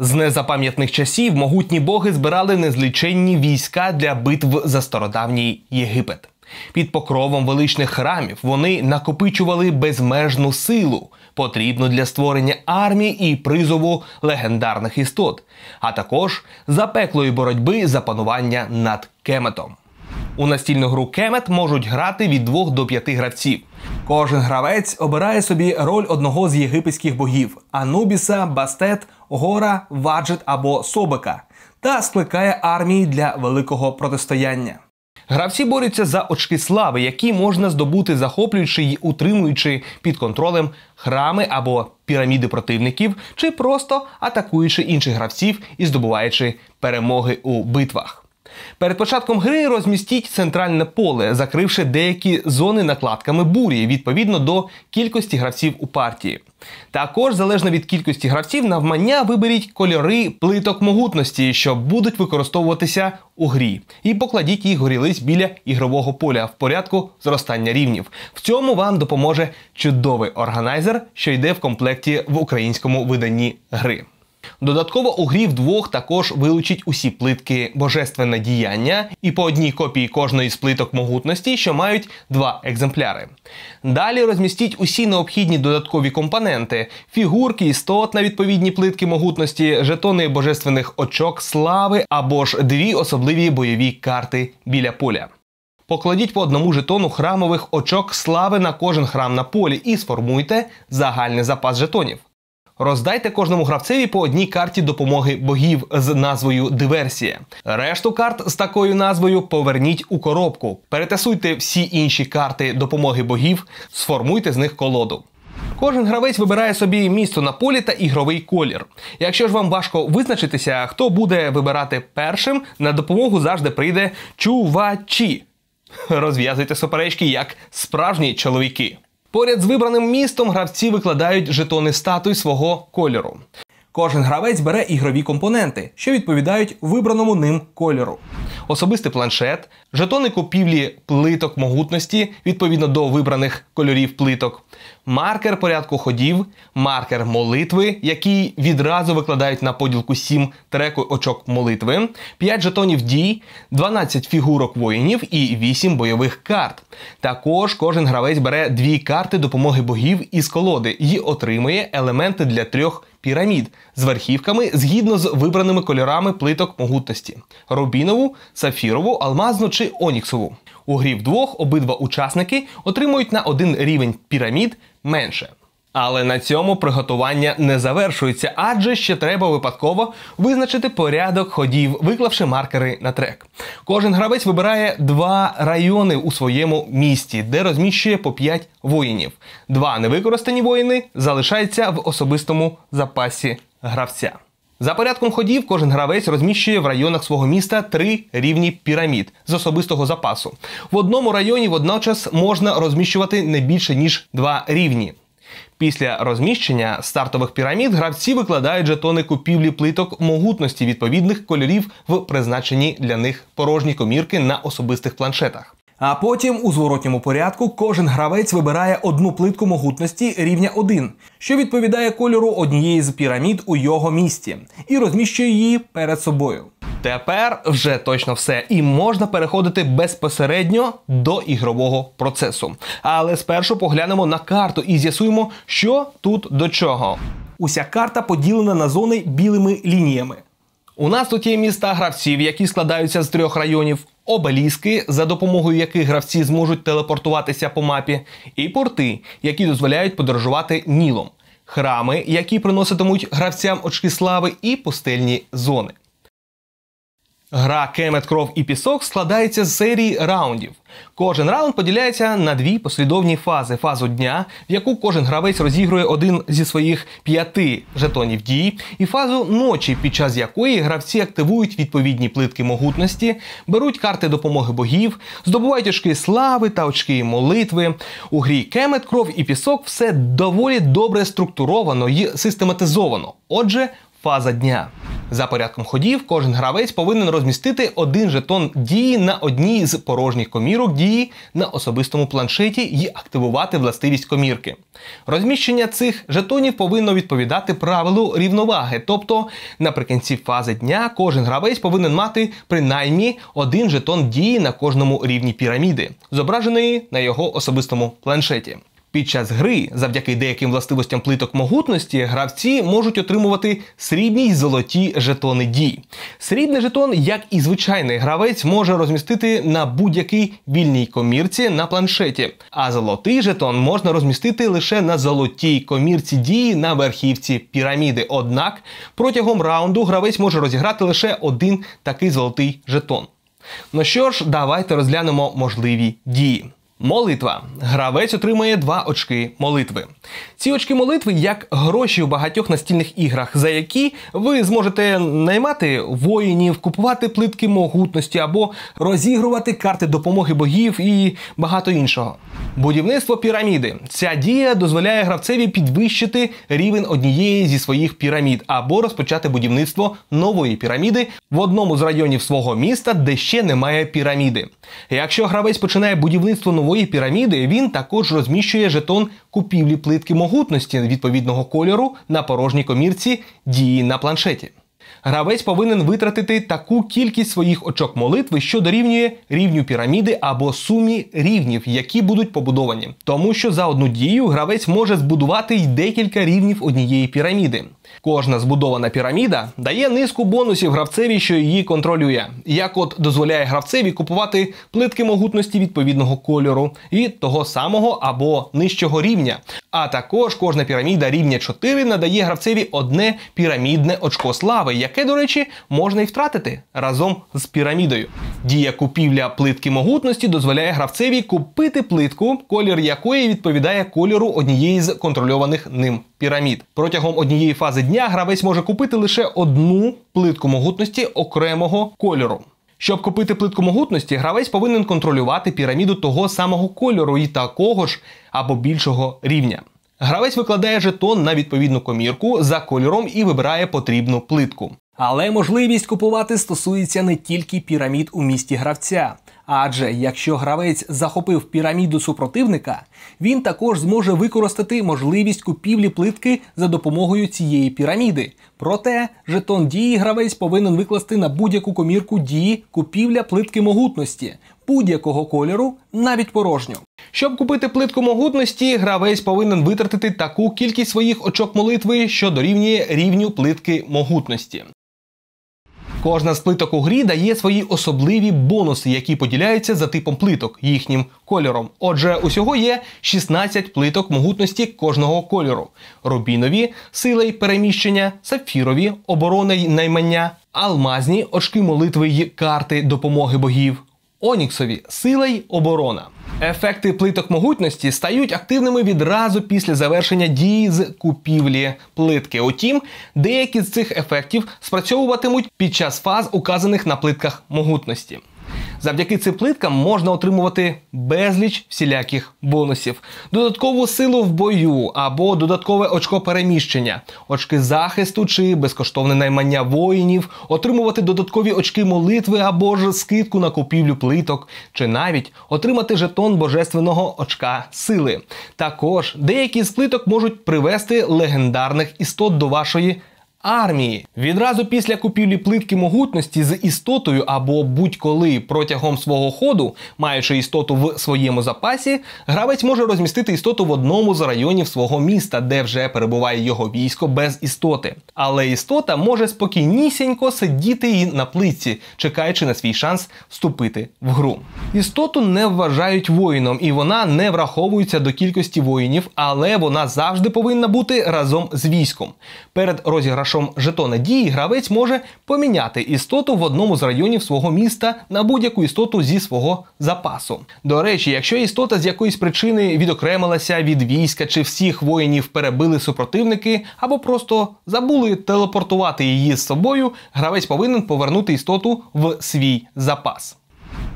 З незапам'ятних часів могутні боги збирали незліченні війська для битв за стародавній Єгипет. Під покровом величних храмів вони накопичували безмежну силу, потрібну для створення армії і призову легендарних істот, а також запеклої боротьби за панування над кеметом. У настільну гру кемет можуть грати від двох до п'яти гравців. Кожен гравець обирає собі роль одного з єгипетських богів Анубіса, Бастет, Гора, Ваджет або Собека та скликає армії для великого протистояння. Гравці борються за очки слави, які можна здобути, захоплюючи й утримуючи під контролем храми або піраміди противників, чи просто атакуючи інших гравців і здобуваючи перемоги у битвах. Перед початком гри розмістіть центральне поле, закривши деякі зони накладками бурі відповідно до кількості гравців у партії. Також, залежно від кількості гравців, навмання виберіть кольори плиток могутності, що будуть використовуватися у грі, і покладіть їх горілиць біля ігрового поля в порядку зростання рівнів. В цьому вам допоможе чудовий органайзер, що йде в комплекті в українському виданні гри. Додатково у грі вдвох також вилучить усі плитки божественне діяння і по одній копії кожної з плиток могутності, що мають два екземпляри. Далі розмістіть усі необхідні додаткові компоненти: фігурки, істот на відповідні плитки могутності, жетони божественних очок, слави або ж дві особливі бойові карти біля поля. Покладіть по одному жетону храмових очок слави на кожен храм на полі і сформуйте загальний запас жетонів. Роздайте кожному гравцеві по одній карті допомоги богів з назвою Диверсія. Решту карт з такою назвою поверніть у коробку. Перетасуйте всі інші карти допомоги богів, сформуйте з них колоду. Кожен гравець вибирає собі місто на полі та ігровий колір. Якщо ж вам важко визначитися, хто буде вибирати першим, на допомогу завжди прийде чувачі. Розв'язуйте суперечки як справжні чоловіки. Поряд з вибраним містом гравці викладають жетони статуй свого кольору. Кожен гравець бере ігрові компоненти, що відповідають вибраному ним кольору особистий планшет, жетони купівлі плиток могутності відповідно до вибраних кольорів плиток, маркер порядку ходів, маркер молитви, який відразу викладають на поділку 7 треку очок молитви, 5 жетонів дій, 12 фігурок воїнів і 8 бойових карт. Також кожен гравець бере дві карти допомоги богів із колоди і отримує елементи для трьох пірамід з верхівками згідно з вибраними кольорами плиток могутності рубінову, сафірову, алмазну чи оніксову. У грі вдвох обидва учасники отримують на один рівень пірамід менше. Але на цьому приготування не завершується, адже ще треба випадково визначити порядок ходів, виклавши маркери на трек. Кожен гравець вибирає два райони у своєму місті, де розміщує по 5 воїнів. Два невикористані воїни залишаються в особистому запасі гравця. За порядком ходів, кожен гравець розміщує в районах свого міста три рівні пірамід з особистого запасу. В одному районі водночас можна розміщувати не більше ніж два рівні. Після розміщення стартових пірамід гравці викладають жетони купівлі плиток могутності відповідних кольорів в призначенні для них порожні комірки на особистих планшетах. А потім у зворотньому порядку кожен гравець вибирає одну плитку могутності рівня 1, що відповідає кольору однієї з пірамід у його місті, і розміщує її перед собою. Тепер вже точно все, і можна переходити безпосередньо до ігрового процесу. Але спершу поглянемо на карту і з'ясуємо, що тут до чого. Уся карта поділена на зони білими лініями. У нас тут є міста гравців, які складаються з трьох районів, обеліски, за допомогою яких гравці зможуть телепортуватися по мапі, і порти, які дозволяють подорожувати нілом, храми, які приноситимуть гравцям очки слави, і пустельні зони. Гра Кемет кров і пісок складається з серії раундів. Кожен раунд поділяється на дві послідовні фази фазу дня, в яку кожен гравець розігрує один зі своїх п'яти жетонів дій, і фазу ночі, під час якої гравці активують відповідні плитки могутності, беруть карти допомоги богів, здобувають очки слави та очки молитви. У грі Кемет кров і пісок все доволі добре структуровано і систематизовано. Отже, Фаза дня. За порядком ходів, кожен гравець повинен розмістити один жетон дії на одній з порожніх комірок дії на особистому планшеті і активувати властивість комірки. Розміщення цих жетонів повинно відповідати правилу рівноваги, тобто наприкінці фази дня кожен гравець повинен мати принаймні один жетон дії на кожному рівні піраміди, зображеної на його особистому планшеті. Під час гри, завдяки деяким властивостям плиток могутності, гравці можуть отримувати срібні й золоті жетони дій. Срібний жетон, як і звичайний гравець, може розмістити на будь-якій вільній комірці на планшеті, а золотий жетон можна розмістити лише на золотій комірці дії на верхівці піраміди. Однак протягом раунду гравець може розіграти лише один такий золотий жетон. Ну що ж, давайте розглянемо можливі дії. Молитва. Гравець отримує два очки молитви. Ці очки молитви як гроші у багатьох настільних іграх, за які ви зможете наймати воїнів, купувати плитки могутності або розігрувати карти допомоги богів і багато іншого. Будівництво піраміди. Ця дія дозволяє гравцеві підвищити рівень однієї зі своїх пірамід або розпочати будівництво нової піраміди в одному з районів свого міста, де ще немає піраміди. Якщо гравець починає будівництво нової кругової піраміди він також розміщує жетон купівлі плитки могутності відповідного кольору на порожній комірці дії на планшеті. Гравець повинен витратити таку кількість своїх очок молитви, що дорівнює рівню піраміди або сумі рівнів, які будуть побудовані. Тому що за одну дію гравець може збудувати й декілька рівнів однієї піраміди. Кожна збудована піраміда дає низку бонусів гравцеві, що її контролює, як от дозволяє гравцеві купувати плитки могутності відповідного кольору і того самого або нижчого рівня. А також кожна піраміда рівня 4 надає гравцеві одне пірамідне очко слави яке, до речі, можна і втратити разом з пірамідою. Дія купівля плитки могутності дозволяє гравцеві купити плитку, колір якої відповідає кольору однієї з контрольованих ним пірамід. Протягом однієї фази дня гравець може купити лише одну плитку могутності окремого кольору. Щоб купити плитку могутності, гравець повинен контролювати піраміду того самого кольору і такого ж або більшого рівня. Гравець викладає жетон на відповідну комірку за кольором і вибирає потрібну плитку. Але можливість купувати стосується не тільки пірамід у місті гравця. Адже якщо гравець захопив піраміду супротивника, він також зможе використати можливість купівлі плитки за допомогою цієї піраміди. Проте жетон дії гравець повинен викласти на будь-яку комірку дії купівля плитки могутності, будь-якого кольору, навіть порожню. Щоб купити плитку могутності, гравець повинен витратити таку кількість своїх очок молитви, що дорівнює рівню плитки могутності. Кожна з плиток у грі дає свої особливі бонуси, які поділяються за типом плиток, їхнім кольором. Отже, усього є 16 плиток могутності кожного кольору: рубінові сила й переміщення, сапфірові оборони й наймання, алмазні очки молитви й карти допомоги богів, Оніксові сила й оборона. Ефекти плиток могутності стають активними відразу після завершення дії з купівлі плитки. Утім, деякі з цих ефектів спрацьовуватимуть під час фаз, указаних на плитках могутності. Завдяки цим плиткам можна отримувати безліч всіляких бонусів, додаткову силу в бою або додаткове очко переміщення, очки захисту чи безкоштовне наймання воїнів, отримувати додаткові очки молитви або ж скидку на купівлю плиток, чи навіть отримати жетон божественного очка сили. Також деякі з плиток можуть привести легендарних істот до вашої армії. Відразу після купівлі плитки могутності з істотою або будь-коли протягом свого ходу, маючи істоту в своєму запасі, гравець може розмістити істоту в одному з районів свого міста, де вже перебуває його військо без істоти. Але істота може спокійнісінько сидіти і на плитці, чекаючи на свій шанс вступити в гру. Істоту не вважають воїном, і вона не враховується до кількості воїнів, але вона завжди повинна бути разом з військом. Перед розіграшем розіграшом жетона дії гравець може поміняти істоту в одному з районів свого міста на будь-яку істоту зі свого запасу. До речі, якщо істота з якоїсь причини відокремилася від війська чи всіх воїнів перебили супротивники, або просто забули телепортувати її з собою, гравець повинен повернути істоту в свій запас.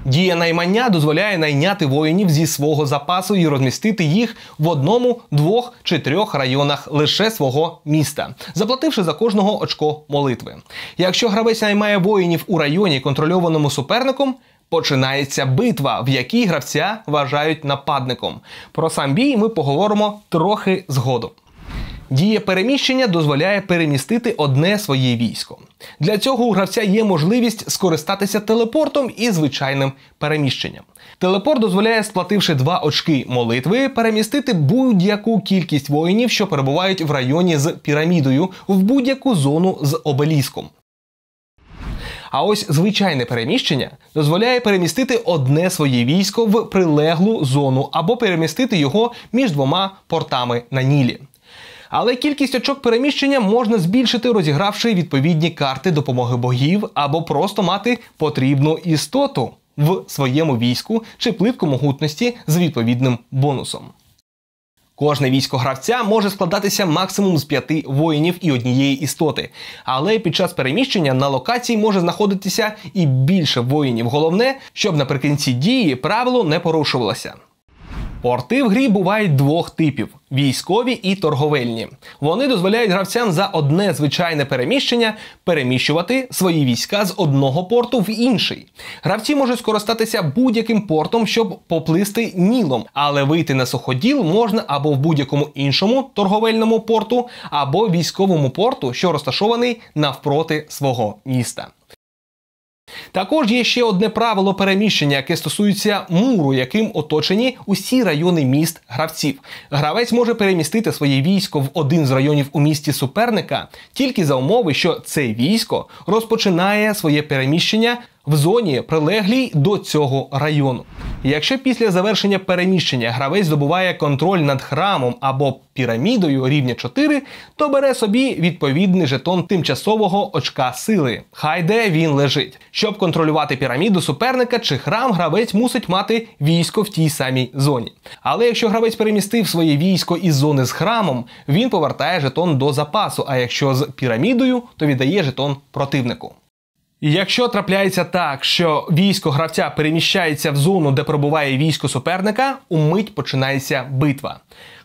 Дія наймання дозволяє найняти воїнів зі свого запасу і розмістити їх в одному, двох чи трьох районах лише свого міста, заплативши за кожного очко молитви. Якщо гравець наймає воїнів у районі, контрольованому суперником. Починається битва, в якій гравця вважають нападником. Про сам бій ми поговоримо трохи згодом. Дія переміщення дозволяє перемістити одне своє військо. Для цього у гравця є можливість скористатися телепортом і звичайним переміщенням. Телепорт дозволяє, сплативши два очки молитви, перемістити будь-яку кількість воїнів, що перебувають в районі з пірамідою, в будь-яку зону з обеліском. А ось звичайне переміщення дозволяє перемістити одне своє військо в прилеглу зону або перемістити його між двома портами на Нілі. Але кількість очок переміщення можна збільшити, розігравши відповідні карти допомоги богів або просто мати потрібну істоту в своєму війську чи плитку могутності з відповідним бонусом. Кожне військо гравця може складатися максимум з п'яти воїнів і однієї істоти, але під час переміщення на локації може знаходитися і більше воїнів. Головне, щоб наприкінці дії правило не порушувалося. Порти в грі бувають двох типів: військові і торговельні. Вони дозволяють гравцям за одне звичайне переміщення переміщувати свої війська з одного порту в інший. Гравці можуть скористатися будь-яким портом, щоб поплисти нілом, але вийти на суходіл можна або в будь-якому іншому торговельному порту, або військовому порту, що розташований навпроти свого міста. Також є ще одне правило переміщення, яке стосується муру, яким оточені усі райони міст гравців. Гравець може перемістити своє військо в один з районів у місті суперника тільки за умови, що це військо розпочинає своє переміщення в зоні прилеглій до цього району. Якщо після завершення переміщення гравець здобуває контроль над храмом або пірамідою рівня 4, то бере собі відповідний жетон тимчасового очка сили. Хай де він лежить. Щоб контролювати піраміду суперника чи храм, гравець мусить мати військо в тій самій зоні. Але якщо гравець перемістив своє військо із зони з храмом, він повертає жетон до запасу. А якщо з пірамідою, то віддає жетон противнику. Якщо трапляється так, що військо гравця переміщається в зону, де перебуває військо суперника, умить починається битва.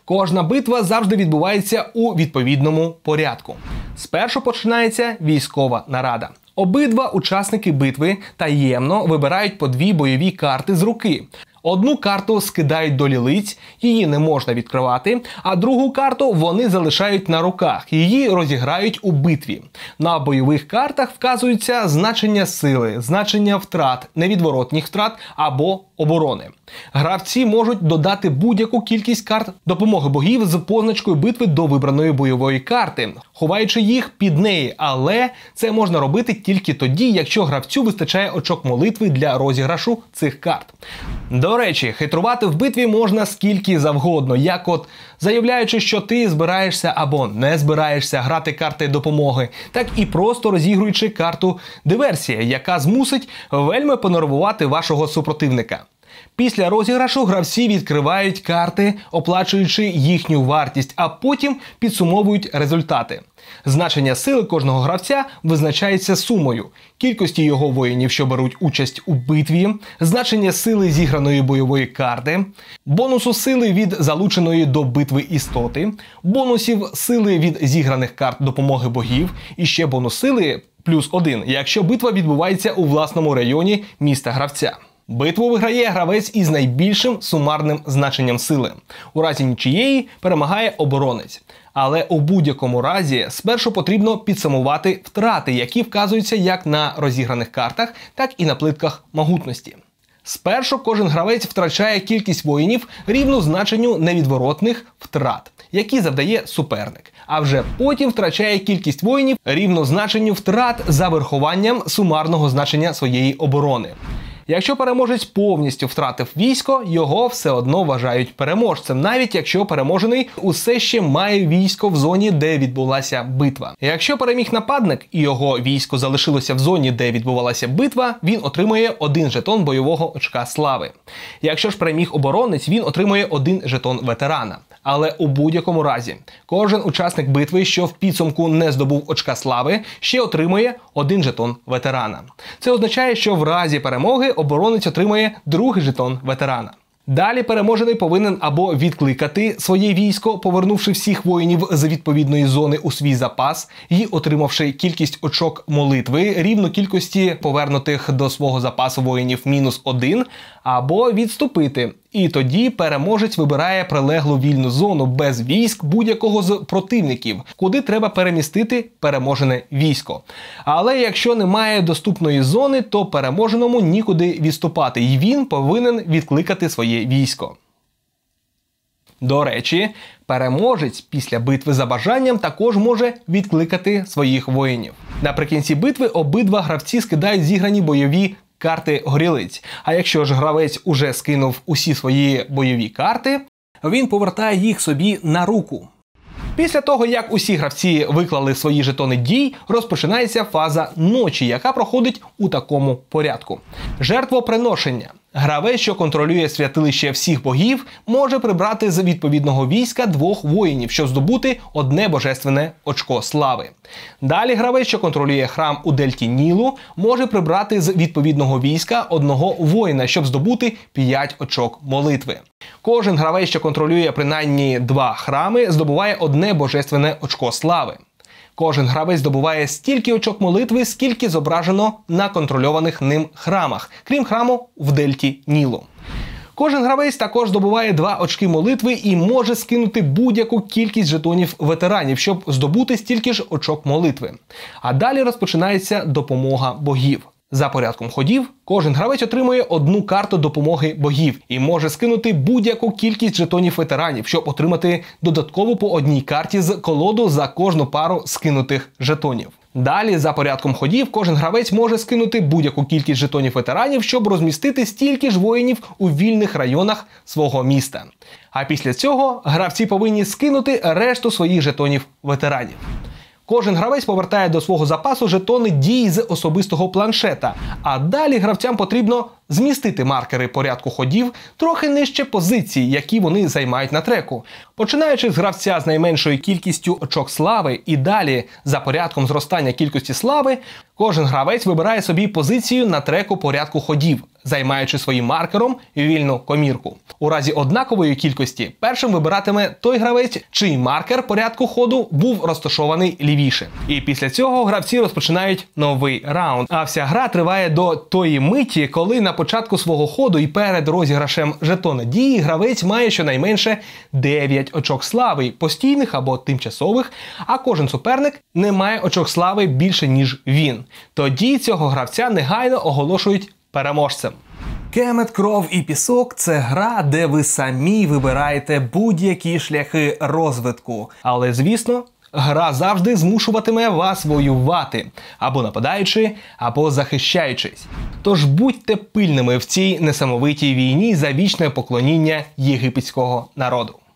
Кожна битва завжди відбувається у відповідному порядку. Спершу починається військова нарада. Обидва учасники битви таємно вибирають по дві бойові карти з руки. Одну карту скидають до лілиць, її не можна відкривати, а другу карту вони залишають на руках, її розіграють у битві. На бойових картах вказується значення сили, значення втрат, невідворотніх втрат або оборони. Гравці можуть додати будь-яку кількість карт допомоги богів з позначкою битви до вибраної бойової карти, ховаючи їх під неї. Але це можна робити тільки тоді, якщо гравцю вистачає очок молитви для розіграшу цих карт. До речі, хитрувати в битві можна скільки завгодно, як от заявляючи, що ти збираєшся або не збираєшся грати карти допомоги, так і просто розігруючи карту диверсія, яка змусить вельми понервувати вашого супротивника. Після розіграшу гравці відкривають карти, оплачуючи їхню вартість, а потім підсумовують результати. Значення сили кожного гравця визначається сумою, кількості його воїнів, що беруть участь у битві, значення сили зіграної бойової карти, бонусу сили від залученої до битви істоти, бонусів сили від зіграних карт допомоги богів і ще бонус сили плюс один, якщо битва відбувається у власному районі міста гравця. Битву виграє гравець із найбільшим сумарним значенням сили. У разі нічиєї перемагає оборонець. Але у будь-якому разі спершу потрібно підсумувати втрати, які вказуються як на розіграних картах, так і на плитках могутності. Спершу кожен гравець втрачає кількість воїнів рівну значенню невідворотних втрат, які завдає суперник. А вже потім втрачає кількість воїнів рівно значенню втрат за верхуванням сумарного значення своєї оборони. Якщо переможець повністю втратив військо, його все одно вважають переможцем, навіть якщо переможений усе ще має військо в зоні, де відбулася битва. Якщо переміг нападник і його військо залишилося в зоні, де відбувалася битва, він отримує один жетон бойового очка слави. Якщо ж переміг оборонець, він отримує один жетон ветерана. Але у будь-якому разі, кожен учасник битви, що в підсумку не здобув очка слави, ще отримує один жетон ветерана. Це означає, що в разі перемоги оборонець отримає другий жетон ветерана. Далі переможений повинен або відкликати своє військо, повернувши всіх воїнів з відповідної зони у свій запас і отримавши кількість очок молитви рівну кількості повернутих до свого запасу воїнів мінус один, або відступити і тоді переможець вибирає прилеглу вільну зону без військ будь-якого з противників, куди треба перемістити переможене військо. Але якщо немає доступної зони, то переможеному нікуди відступати, і він повинен відкликати своє військо. До речі, переможець після битви за бажанням також може відкликати своїх воїнів. Наприкінці битви обидва гравці скидають зіграні бойові карти горілиць. А якщо ж гравець уже скинув усі свої бойові карти, він повертає їх собі на руку. Після того, як усі гравці виклали свої жетони дій, розпочинається фаза ночі, яка проходить у такому порядку: жертвоприношення. Гравець, що контролює святилище всіх богів, може прибрати з відповідного війська двох воїнів, щоб здобути одне божественне очко слави. Далі гравець, що контролює храм у Дельті Нілу, може прибрати з відповідного війська одного воїна, щоб здобути 5 очок молитви. Кожен гравець, що контролює принаймні два храми, здобуває одне божественне очко слави. Кожен гравець добуває стільки очок молитви, скільки зображено на контрольованих ним храмах, крім храму в дельті Нілу. Кожен гравець також добуває два очки молитви і може скинути будь-яку кількість жетонів ветеранів, щоб здобути стільки ж очок молитви. А далі розпочинається допомога богів. За порядком ходів кожен гравець отримує одну карту допомоги богів і може скинути будь-яку кількість жетонів ветеранів, щоб отримати додаткову по одній карті з колоду за кожну пару скинутих жетонів. Далі, за порядком ходів, кожен гравець може скинути будь-яку кількість жетонів ветеранів, щоб розмістити стільки ж воїнів у вільних районах свого міста. А після цього гравці повинні скинути решту своїх жетонів ветеранів. Кожен гравець повертає до свого запасу жетони дій з особистого планшета. А далі гравцям потрібно змістити маркери порядку ходів трохи нижче позицій, які вони займають на треку, починаючи з гравця з найменшою кількістю очок слави і далі за порядком зростання кількості слави, кожен гравець вибирає собі позицію на треку порядку ходів, займаючи своїм маркером вільну комірку. У разі однакової кількості першим вибиратиме той гравець, чий маркер порядку ходу був розташований лівіше. І після цього гравці розпочинають новий раунд. А вся гра триває до тої миті, коли на початку свого ходу і перед розіграшем жетона дії гравець має щонайменше 9 очок слави, постійних або тимчасових, а кожен суперник не має очок слави більше, ніж він. Тоді цього гравця негайно оголошують переможцем. Кемет, кров і пісок це гра, де ви самі вибираєте будь-які шляхи розвитку. Але звісно. Гра завжди змушуватиме вас воювати або нападаючи, або захищаючись. Тож будьте пильними в цій несамовитій війні за вічне поклоніння єгипетського народу.